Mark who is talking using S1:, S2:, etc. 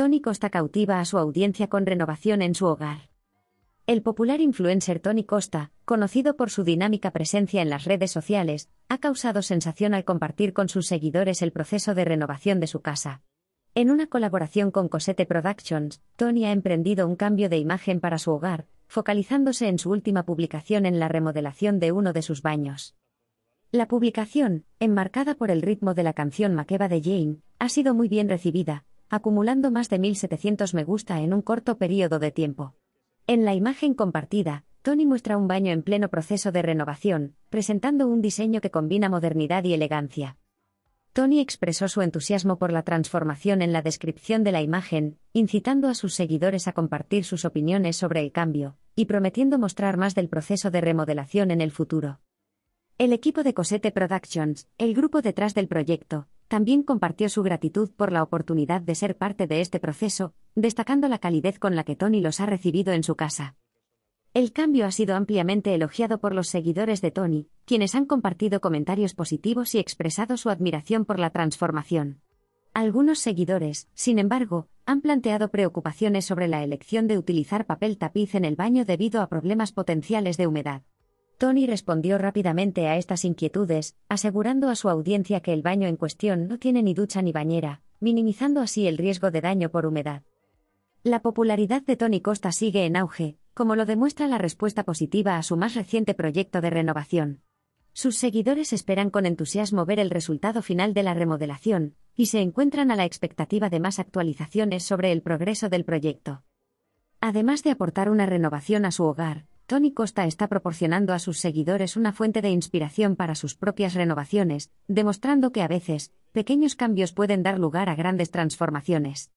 S1: Tony Costa cautiva a su audiencia con renovación en su hogar. El popular influencer Tony Costa, conocido por su dinámica presencia en las redes sociales, ha causado sensación al compartir con sus seguidores el proceso de renovación de su casa. En una colaboración con Cosette Productions, Tony ha emprendido un cambio de imagen para su hogar, focalizándose en su última publicación en la remodelación de uno de sus baños. La publicación, enmarcada por el ritmo de la canción Maqueba de Jane, ha sido muy bien recibida, acumulando más de 1.700 me gusta en un corto periodo de tiempo. En la imagen compartida, Tony muestra un baño en pleno proceso de renovación, presentando un diseño que combina modernidad y elegancia. Tony expresó su entusiasmo por la transformación en la descripción de la imagen, incitando a sus seguidores a compartir sus opiniones sobre el cambio, y prometiendo mostrar más del proceso de remodelación en el futuro. El equipo de Cosette Productions, el grupo detrás del proyecto, también compartió su gratitud por la oportunidad de ser parte de este proceso, destacando la calidez con la que Tony los ha recibido en su casa. El cambio ha sido ampliamente elogiado por los seguidores de Tony, quienes han compartido comentarios positivos y expresado su admiración por la transformación. Algunos seguidores, sin embargo, han planteado preocupaciones sobre la elección de utilizar papel tapiz en el baño debido a problemas potenciales de humedad. Tony respondió rápidamente a estas inquietudes, asegurando a su audiencia que el baño en cuestión no tiene ni ducha ni bañera, minimizando así el riesgo de daño por humedad. La popularidad de Tony Costa sigue en auge, como lo demuestra la respuesta positiva a su más reciente proyecto de renovación. Sus seguidores esperan con entusiasmo ver el resultado final de la remodelación, y se encuentran a la expectativa de más actualizaciones sobre el progreso del proyecto. Además de aportar una renovación a su hogar, Tony Costa está proporcionando a sus seguidores una fuente de inspiración para sus propias renovaciones, demostrando que a veces, pequeños cambios pueden dar lugar a grandes transformaciones.